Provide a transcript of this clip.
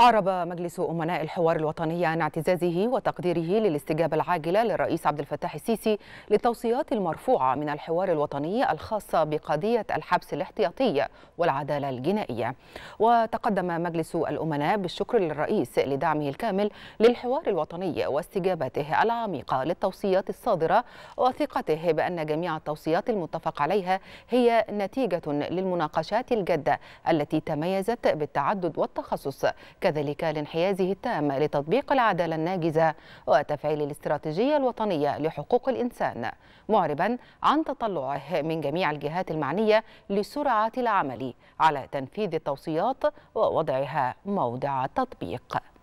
أعرب مجلس أمناء الحوار الوطني عن اعتزازه وتقديره للاستجابة العاجلة للرئيس عبد الفتاح السيسي للتوصيات المرفوعة من الحوار الوطني الخاصة بقضية الحبس الاحتياطي والعدالة الجنائية وتقدم مجلس الأمناء بالشكر للرئيس لدعمه الكامل للحوار الوطني واستجابته العميقة للتوصيات الصادرة وثقته بأن جميع التوصيات المتفق عليها هي نتيجة للمناقشات الجادة التي تميزت بالتعدد والتخصص كذلك لانحيازه التام لتطبيق العدالة الناجزة وتفعيل الاستراتيجية الوطنية لحقوق الإنسان معربا عن تطلعه من جميع الجهات المعنية لسرعة العمل على تنفيذ التوصيات ووضعها موضع التطبيق